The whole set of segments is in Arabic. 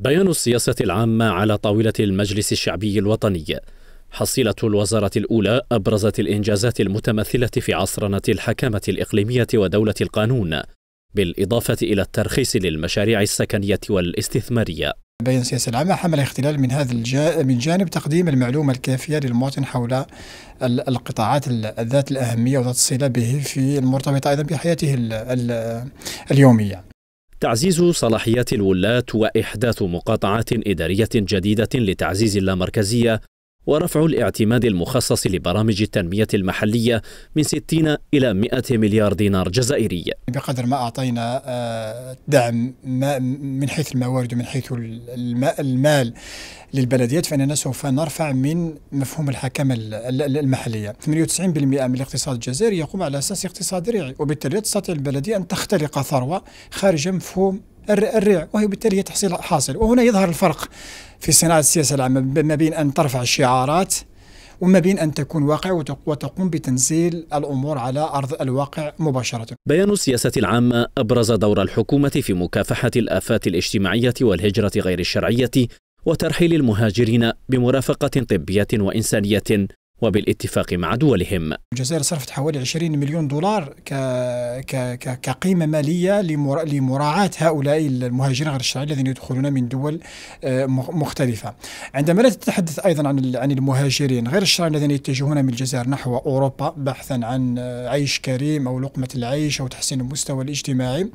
بيان السياسة العامة على طاولة المجلس الشعبي الوطني حصيلة الوزارة الأولى أبرزت الإنجازات المتمثلة في عصرنة الحكامة الإقليمية ودولة القانون بالإضافة إلى الترخيص للمشاريع السكنية والاستثمارية بين السياسة العامة حمل اختلال من هذا الجا من جانب تقديم المعلومة الكافية للمواطن حول القطاعات ذات الأهمية وذات الصلة به في المرتبطة أيضا بحياته ال ال اليومية تعزيز صلاحيات الولاة وإحداث مقاطعات إدارية جديدة لتعزيز اللامركزية ورفع الاعتماد المخصص لبرامج التنمية المحلية من 60 إلى 100 مليار دينار جزائري بقدر ما أعطينا آه، دعم من حيث الموارد ومن حيث المال للبلديات فإننا سوف نرفع من مفهوم الحكمة المحلية 98% من الاقتصاد الجزائري يقوم على أساس اقتصاد ريعي وبالتالي تستطيع البلدية أن تخترق ثروة خارج مفهوم الريع وهي بالتالي هي تحصيل حاصل وهنا يظهر الفرق في صناعة السياسة العامة ما بين أن ترفع الشعارات وما بين أن تكون واقع وتقوم بتنزيل الأمور على أرض الواقع مباشرة بيان السياسة العامة أبرز دور الحكومة في مكافحة الآفات الاجتماعية والهجرة غير الشرعية وترحيل المهاجرين بمرافقة طبية وإنسانية وبالاتفاق مع دولهم الجزائر صرفت حوالي 20 مليون دولار ك... ك... ك... كقيمة مالية لمرا... لمراعاة هؤلاء المهاجرين غير الشرعيين الذين يدخلون من دول آه، مختلفة عندما لا تتحدث أيضا عن عن المهاجرين غير الشرعيين الذين يتجهون من الجزائر نحو أوروبا بحثا عن عيش كريم أو لقمة العيش أو تحسين المستوى الاجتماعي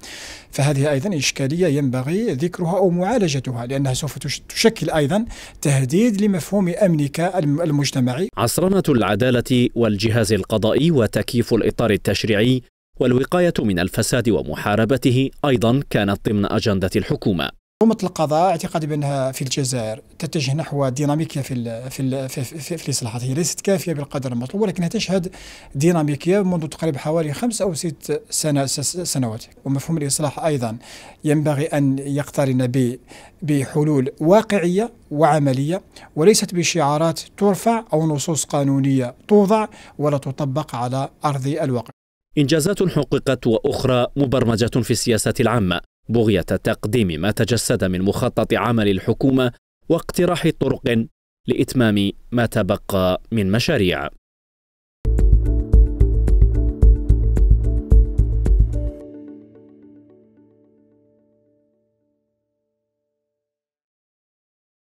فهذه أيضا إشكالية ينبغي ذكرها أو معالجتها لأنها سوف تشكل أيضا تهديد لمفهوم أمنك المجتمعي عصر منظمة العدالة والجهاز القضائي وتكييف الإطار التشريعي والوقاية من الفساد ومحاربته أيضا كانت ضمن أجندة الحكومة حكومة القضاء اعتقد بأنها في الجزائر تتجه نحو ديناميكية في الـ في الـ في, في, في الإصلاحات هي ليست كافية بالقدر المطلوب ولكنها تشهد ديناميكية منذ تقريبا حوالي خمس أو ست سنة سنوات ومفهوم الإصلاح أيضا ينبغي أن يقترن بحلول واقعية وعملية وليست بشعارات ترفع أو نصوص قانونية توضع ولا تطبق على أرض الواقع إنجازات حققت وأخرى مبرمجة في السياسة العامة بغية تقديم ما تجسد من مخطط عمل الحكومة واقتراح طرق لإتمام ما تبقى من مشاريع